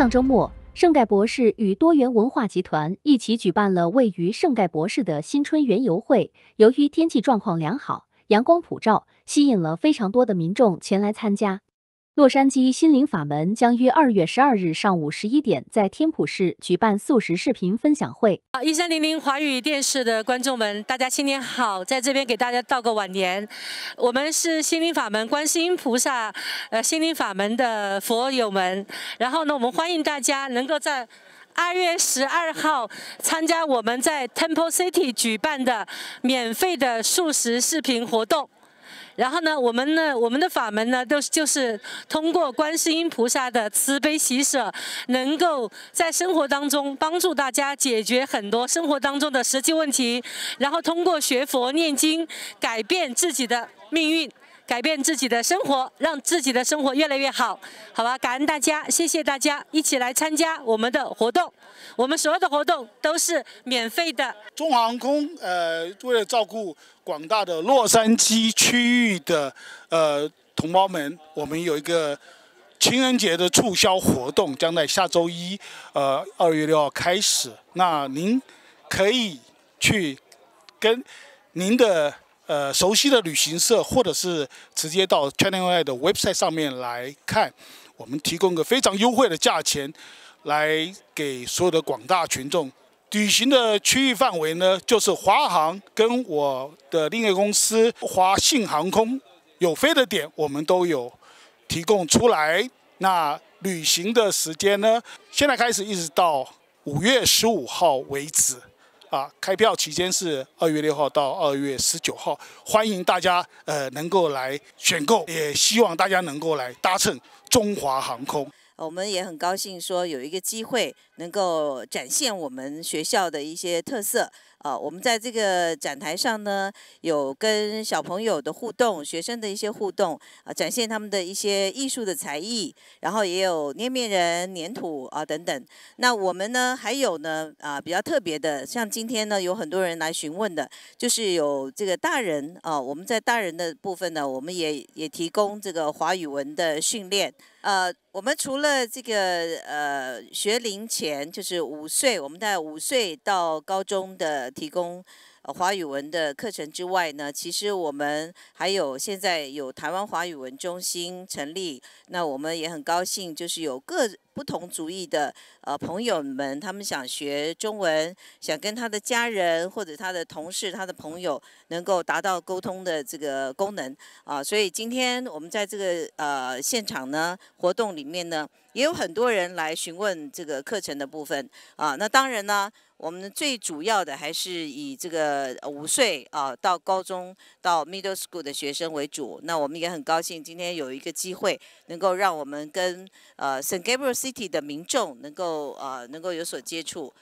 上周末，圣盖博士与多元文化集团一起举办了位于圣盖博士的新春园游会。由于天气状况良好，阳光普照，吸引了非常多的民众前来参加。洛杉矶心灵法门将于二月十二日上午十一点在天普市举办素食视频分享会。啊，一三零零华语电视的观众们，大家新年好，在这边给大家道个晚年。我们是心灵法门观世音菩萨，呃，心灵法门的佛友们。然后呢，我们欢迎大家能够在二月十二号参加我们在 Temple City 举办的免费的素食视频活动。然后呢，我们呢，我们的法门呢，都是就是通过观世音菩萨的慈悲喜舍，能够在生活当中帮助大家解决很多生活当中的实际问题，然后通过学佛念经改变自己的命运。改变自己的生活，让自己的生活越来越好，好吧？感恩大家，谢谢大家，一起来参加我们的活动。我们所有的活动都是免费的。中航空呃，为了照顾广大的洛杉矶区域的呃同胞们，我们有一个情人节的促销活动，将在下周一呃二月六号开始。那您可以去跟您的。呃，熟悉的旅行社，或者是直接到 c h i n a j o 的 website 上面来看，我们提供个非常优惠的价钱，来给所有的广大群众。旅行的区域范围呢，就是华航跟我的另一个公司华信航空有飞的点，我们都有提供出来。那旅行的时间呢，现在开始一直到五月十五号为止。啊，开票期间是二月六号到二月十九号，欢迎大家呃能够来选购，也希望大家能够来搭乘中华航空。我们也很高兴，说有一个机会能够展现我们学校的一些特色。啊，我们在这个展台上呢，有跟小朋友的互动，学生的一些互动啊，展现他们的一些艺术的才艺，然后也有捏面人、粘土啊等等。那我们呢，还有呢，啊，比较特别的，像今天呢，有很多人来询问的，就是有这个大人啊，我们在大人的部分呢，我们也也提供这个华语文的训练，呃。我们除了这个呃学龄前，就是五岁，我们在五岁到高中的提供呃、华语文的课程之外呢，其实我们还有现在有台湾华语文中心成立，那我们也很高兴，就是有各。不同族裔的呃朋友们，他们想学中文，想跟他的家人或者他的同事、他的朋友能够达到沟通的这个功能啊，所以今天我们在这个呃现场呢活动里面呢，也有很多人来询问这个课程的部分啊。那当然呢，我们最主要的还是以这个五岁啊到高中到 middle school 的学生为主。那我们也很高兴今天有一个机会，能够让我们跟呃 s g a e c 的民众能够啊，能够有所接触。